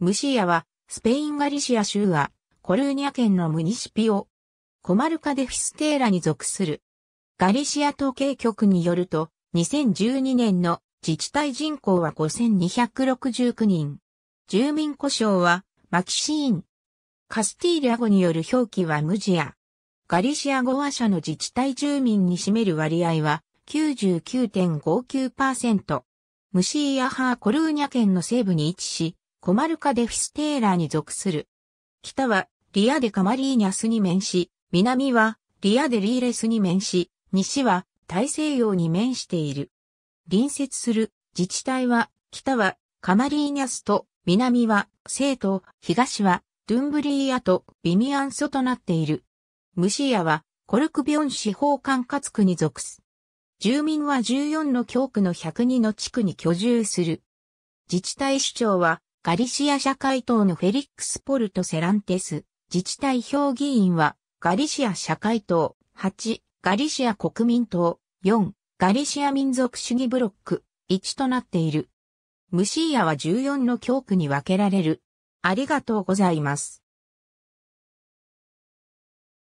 ムシアは、スペインガリシア州は、コルーニャ県のムニシピオ。コマルカデフィステーラに属する。ガリシア統計局によると、2012年の自治体人口は5269人。住民故障は、マキシーン。カスティーリャ語による表記はムジア。ガリシア語話者の自治体住民に占める割合は99.59%。ムシーアハーコルーニャ県の西部に位置し、コマルカ・デ・フィステーラに属する。北はリア・デ・カマリーニャスに面し、南はリア・デ・リーレスに面し、西は大西洋に面している。隣接する自治体は、北はカマリーニャスと、南は西と、東はドゥンブリーアとビミアンソとなっている。ムシアはコルクビョン司法管轄区に属す。住民は14の教区の102の地区に居住する。自治体首長はガリシア社会党のフェリックス・ポルト・セランテス、自治体評議員は、ガリシア社会党、8、ガリシア国民党、4、ガリシア民族主義ブロック、1となっている。ムシーヤは14の教区に分けられる。ありがとうございます。